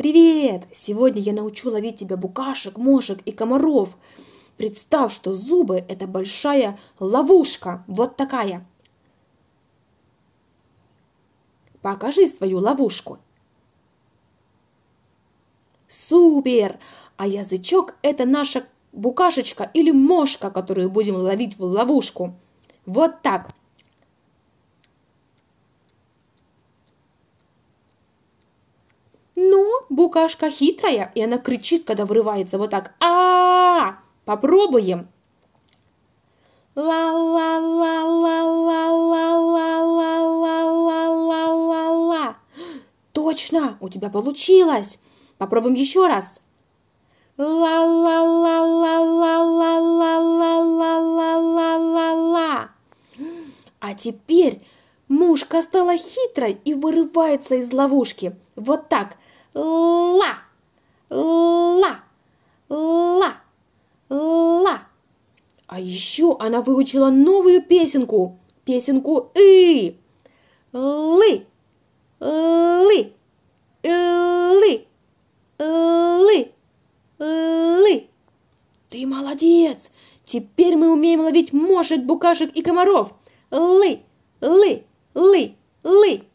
«Привет! Сегодня я научу ловить тебя букашек, мошек и комаров. Представь, что зубы – это большая ловушка, вот такая. Покажи свою ловушку». Супер! А язычок – это наша букашечка или мошка, которую будем ловить в ловушку. Вот так. букашка хитрая, и она кричит, когда вырывается вот так. а Попробуем. Ла-ла-ла-ла-ла-ла-ла-ла-ла-ла-ла. Точно, у тебя получилось. Попробуем еще раз. Ла-ла-ла-ла-ла-ла-ла-ла-ла-ла-ла. А теперь мушка стала хитрой и вырывается из ловушки. Вот так – ла, ла, ла, ла. А еще она выучила новую песенку, песенку и, Лы, лы, лы, лы, лы. Ты молодец! Теперь мы умеем ловить мошек, букашек и комаров. Лы, лы, лы, лы.